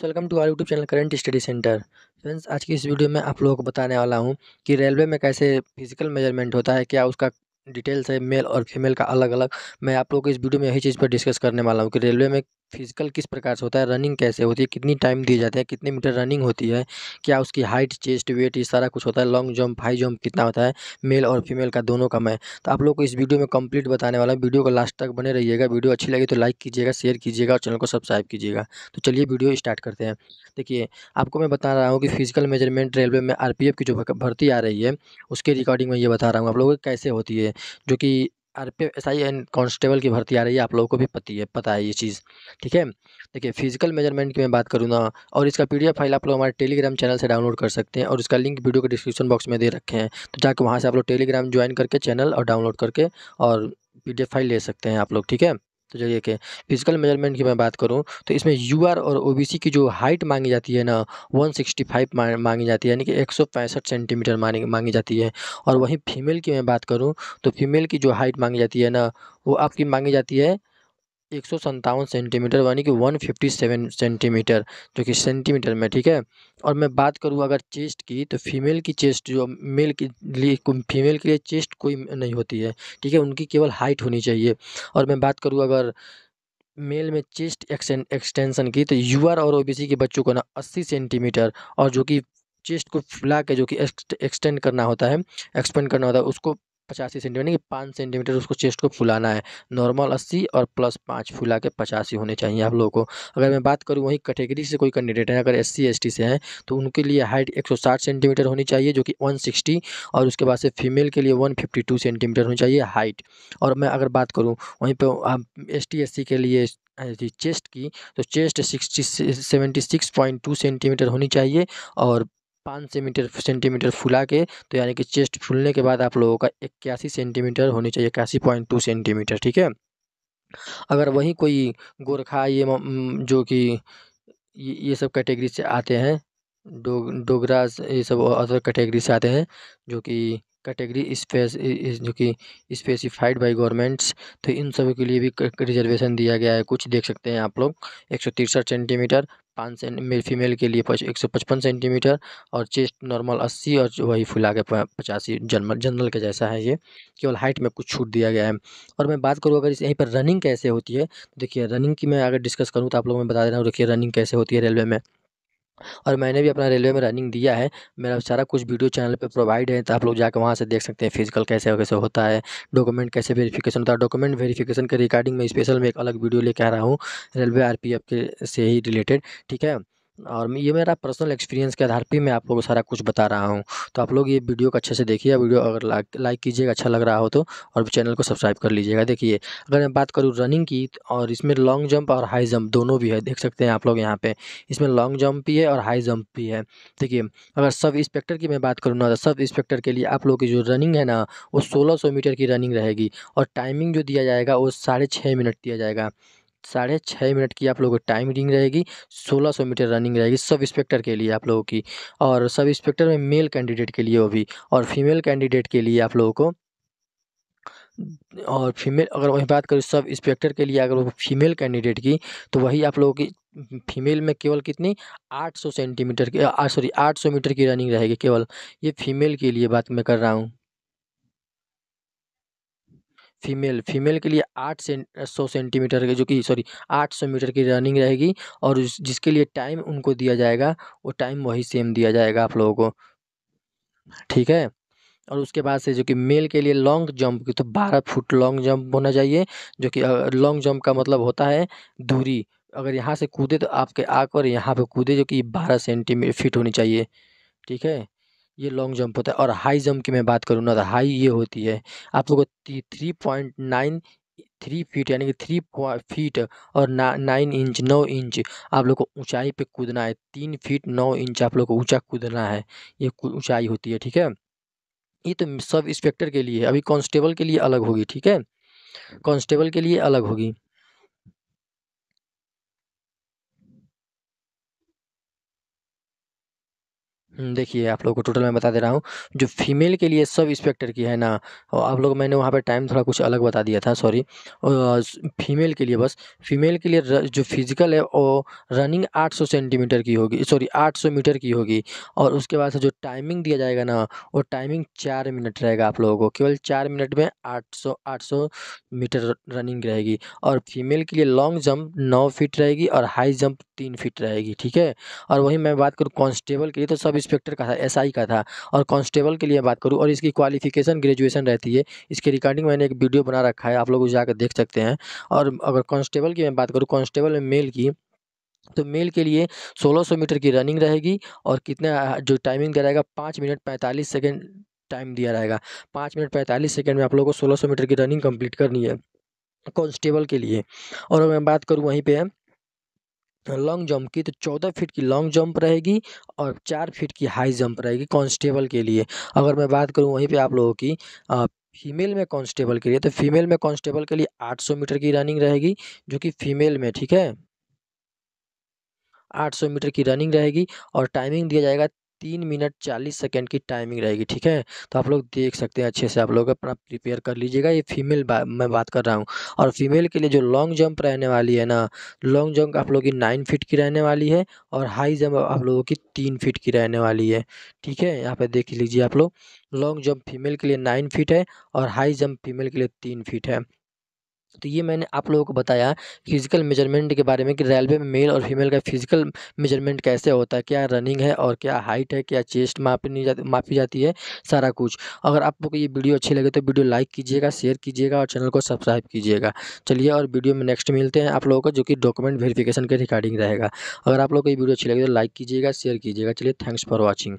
तो welcome to our YouTube channel current study centre friends आज की इस वीडियो में आप लोगों को बताने वाला हूँ कि रेलवे में कैसे फिजिकल मेजरमेंट होता है क्या उसका डिटेल्स है मेल और फीमेल का अलग अलग मैं आप लोगों को इस वीडियो में यही चीज़ पर डिस्कस करने वाला हूँ कि रेलवे में फिजिकल किस प्रकार से होता है रनिंग कैसे होती है कितनी टाइम दिए जाते हैं कितने मीटर रनिंग होती है क्या उसकी हाइट चेस्ट वेट ये सारा कुछ होता है लॉन्ग जंप हाई जंप कितना होता है मेल और फीमेल का दोनों का मैं तो आप लोग को इस वीडियो में कंप्लीट बताने वाला हूँ वीडियो को लास्ट तक बने रहिएगा वीडियो अच्छी लगी तो लाइक कीजिएगा शेयर कीजिएगा और चैनल को सब्सक्राइब कीजिएगा तो चलिए वीडियो स्टार्ट करते हैं देखिए आपको मैं बता रहा हूँ कि फिजिकल मेजरमेंट रेलवे में आर की जो भर्ती आ रही है उसके रिकॉर्डिंग में ये बता रहा हूँ आप लोगों को कैसे होती है जो कि R P F S I and constable की भर्ती आ रही है आप लोगों को भी पती है पता है ये चीज़ ठीक है देखिए फिजिकल मेजरमेंट की मैं बात करूँ ना और इसका पी फाइल आप लोग हमारे टेलीग्राम चैनल से डाउनलोड कर सकते हैं और इसका लिंक वीडियो के डिस्क्रिप्शन बॉक्स में दे रखे हैं तो जाकर वहाँ से आप लोग टेलीग्राम ज्वाइन करके चैनल और डाउनलोड करके और पी फाइल ले सकते हैं आप लोग ठीक है तो चलिए के फिजिकल मेजरमेंट की मैं बात करूं तो इसमें यू और ओ की जो हाइट मांगी जाती है ना 165 मांगी जाती है यानी कि एक सेंटीमीटर मांगी जाती है और वहीं फीमेल की मैं बात करूं तो फीमेल की जो हाइट मांगी जाती है ना वो आपकी मांगी जाती है एक सौ सत्तावन सेंटीमीटर यानी कि वन फिफ्टी सेवन सेंटीमीटर जो कि सेंटीमीटर में ठीक है और मैं बात करूँ अगर चेस्ट की तो फीमेल की चेस्ट जो मेल के लिए फीमेल के लिए चेस्ट कोई नहीं होती है ठीक है उनकी केवल हाइट होनी चाहिए और मैं बात करूँ अगर मेल में चेस्ट एक्सटेंशन की तो यूआर और ओबीसी के बच्चों को ना अस्सी सेंटीमीटर और जो कि चेस्ट को फुला के जो कि एक्सटेंड करना होता है एक्सपेंड करना होता है उसको पचासी सेंटीमीटर यानी कि पाँच सेंटीमीटर उसको चेस्ट को फुलाना है नॉर्मल अस्सी और प्लस पाँच फुला के पचासी होने चाहिए आप लोगों को अगर मैं बात करूँ वहीं कैटेगरी से कोई कैंडिडेट है अगर एस सी से हैं तो उनके लिए हाइट एक सेंटीमीटर होनी चाहिए जो कि वन और उसके बाद से फीमेल के लिए वन सेंटीमीटर होनी चाहिए हाइट और मैं अगर बात करूँ वहीं पर एस टी के लिए चेस्ट की तो chest sixty seventy six point two centimetre होनी चाहिए और पाँच सेंटीमीटर सेंटीमीटर फुला के तो यानी कि चेस्ट फूलने के बाद आप लोगों का इक्यासी सेंटीमीटर होनी चाहिए इक्यासी पॉइंट टू सेंटीमीटर ठीक है अगर वहीं कोई गोरखा ये जो कि ये सब कैटेगरी से आते हैं डो डोगरा ये सब अदर कैटेगरी से आते हैं जो कि कैटेगरी स्पेस जो कि स्पेसिफाइड बाय गवर्नमेंट्स तो इन सब के लिए भी रिजर्वेशन दिया गया है कुछ देख सकते हैं आप लोग एक सेंटीमीटर पाँच सेंटी फीमेल के लिए एक सौ पचपन सेंटीमीटर और चेस्ट नॉर्मल अस्सी और वही फुला के पचासी जनरल जनरल के जैसा है ये केवल हाइट में कुछ छूट दिया गया है और मैं बात करूँ अगर इस यहीं पर रनिंग कैसे होती है तो देखिए रनिंग की मैं अगर डिस्कस करूँ तो आप लोगों में बता दे रहा हूँ देखिए रनिंग कैसे होती है रेलवे में और मैंने भी अपना रेलवे में रनिंग दिया है मेरा सारा कुछ वीडियो चैनल पे प्रोवाइड है तो आप लोग जाकर वहाँ से देख सकते हैं फिजिकल कैसे कैसे होता है डॉक्यूमेंट कैसे वेरिफिकेशन होता है डॉक्यूमेंट वेरिफिकेशन के रिगार्डिंग में स्पेशल में एक अलग वीडियो लेकर आ रहा हूँ रेलवे आर के से ही रिलेटेड ठीक है और ये मेरा पर्सनल एक्सपीरियंस के आधार पे मैं आप लोगों को सारा कुछ बता रहा हूँ तो आप लोग ये वीडियो को अच्छे से देखिए वीडियो अगर लाइक कीजिएगा अच्छा लग रहा हो तो और चैनल को सब्सक्राइब कर लीजिएगा देखिए अगर मैं बात करूँ रनिंग की और इसमें लॉन्ग जंप और हाई जंप दोनों भी है देख सकते हैं आप लोग यहाँ पर इसमें लॉन्ग जंप भी है और हाई जंप भी है देखिए अगर सब इंस्पेक्टर की मैं बात करूँ ना तो सब इंस्पेक्टर के लिए आप लोग की जो रनिंग है ना वो सोलह मीटर की रनिंग रहेगी और टाइमिंग जो दिया जाएगा वो साढ़े मिनट दिया जाएगा साढ़े छः मिनट की आप लोगों की टाइम रिंग रहेगी सोलह सौ मीटर रनिंग रहेगी सब इंस्पेक्टर के लिए आप लोगों की और सब इंस्पेक्टर में मेल कैंडिडेट के लिए वो भी और फीमेल कैंडिडेट के लिए आप लोगों को और फीमेल अगर वही बात करूँ सब इंस्पेक्टर के लिए अगर वो फीमेल कैंडिडेट की तो वही आप लोगों की फीमेल में केवल कितनी 800 सेंटीमीटर की सॉरी 800 मीटर की रनिंग रहेगी केवल ये फीमेल के लिए बात मैं कर रहा हूँ फीमेल फीमेल के लिए आठ से सौ सेंटीमीटर के जो कि सॉरी आठ सौ मीटर की रनिंग रहेगी और जिसके लिए टाइम उनको दिया जाएगा वो टाइम वही सेम दिया जाएगा आप लोगों को ठीक है और उसके बाद से जो कि मेल के लिए लॉन्ग जंप की तो बारह फुट लॉन्ग जंप होना चाहिए जो कि लॉन्ग जंप का मतलब होता है दूरी अगर यहाँ से कूदे तो आपके आकर यहाँ पे कूदे जो कि बारह सेंटीमीटर फिट होनी चाहिए ठीक है ये लॉन्ग जंप होता है और हाई जंप की मैं बात करूँ ना तो हाई ये होती है आप लोगों को three point nine three feet यानी कि थ्री फीट और ना नाइन इंच नौ इंच आप लोग को ऊंचाई पे कूदना है तीन फीट नौ इंच आप लोग को ऊंचा कूदना है ये ऊंचाई होती है ठीक है ये तो सब इंस्पेक्टर के लिए अभी कांस्टेबल के लिए अलग होगी ठीक है कांस्टेबल के लिए अलग होगी देखिए आप लोगों को टोटल मैं बता दे रहा हूँ जो फीमेल के लिए सब इंस्पेक्टर की है ना आप लोग मैंने वहाँ पे टाइम थोड़ा कुछ अलग बता दिया था सॉरी फीमेल के लिए बस फीमेल के लिए र, जो फिजिकल है वो रनिंग 800 सेंटीमीटर की होगी सॉरी 800 मीटर की होगी और उसके बाद से जो टाइमिंग दिया जाएगा ना वो टाइमिंग चार मिनट रहेगा आप लोगों को केवल चार मिनट में आठ सौ मीटर रनिंग रहेगी और फीमेल के लिए लॉन्ग जंप नौ फिट रहेगी और हाई जंप तीन फिट रहेगी ठीक है और वहीं मैं बात करूँ कॉन्स्टेबल के लिए तो सब इंस्पेक्टर का था एसआई का था और कांस्टेबल के लिए बात करूँ और इसकी क्वालिफिकेशन ग्रेजुएशन रहती है इसके रिगार्डिंग मैंने एक वीडियो बना रखा है आप लोग जाकर देख सकते हैं और अगर कॉन्स्टेबल की मैं बात करूँ कॉन्स्टेबल में मेल की तो मेल के लिए 1600 मीटर की रनिंग रहेगी और कितना जो टाइमिंग दिया रहेगा पाँच मिनट पैंतालीस सेकेंड टाइम दिया रहेगा पाँच मिनट पैंतालीस सेकेंड में आप लोगों को 1600 मीटर की रनिंग कंप्लीट करनी है कांस्टेबल के लिए और मैं बात करूँ वहीं पे है लॉन्ग जंप की तो चौदह फीट की लॉन्ग जंप रहेगी और चार फीट की हाई जंप रहेगी कांस्टेबल के लिए अगर मैं बात करूं वहीं पे आप लोगों की आ, फीमेल में कांस्टेबल के लिए तो फीमेल में कांस्टेबल के लिए आठ सौ मीटर की रनिंग रहेगी जो कि फीमेल में ठीक है आठ सौ मीटर की रनिंग रहेगी और टाइमिंग दिया जाएगा तीन मिनट चालीस सेकेंड की टाइमिंग रहेगी ठीक है तो आप लोग देख सकते हैं अच्छे से आप लोग अपना प्रिपेयर कर लीजिएगा ये फीमेल बा, मैं बात कर रहा हूँ और फीमेल के लिए जो लॉन्ग जंप रहने वाली है ना लॉन्ग जंप आप लोगों की नाइन फीट की रहने वाली है और हाई जंप आप लोगों की तीन फीट की रहने वाली है ठीक है यहाँ पर देख लीजिए आप लोग लॉन्ग जंप फीमेल के लिए नाइन फीट है और हाई जंप फीमेल के लिए तीन फीट है तो ये मैंने आप लोगों को बताया फिज़िकल मेजरमेंट के बारे में कि रेलवे में मेल और फीमेल का फिज़िकल मेजरमेंट कैसे होता है क्या रनिंग है और क्या हाइट है क्या चेस्ट मापनी जाती मापी जाती है सारा कुछ अगर आप लोग को ये वीडियो अच्छी लगे तो वीडियो लाइक कीजिएगा शेयर कीजिएगा और चैनल को सब्सक्राइब कीजिएगा चलिए और वीडियो में नेक्स्ट मिलते हैं आप लोगों को जो कि डॉक्यूमेंट वेरीफिकेशन के रिकॉर्डिंग रहेगा अगर आप लोग को ये वीडियो अच्छी लगे तो लाइक कीजिएगा शेयर कीजिएगा चलिए थैंक्स फॉर वॉचिंग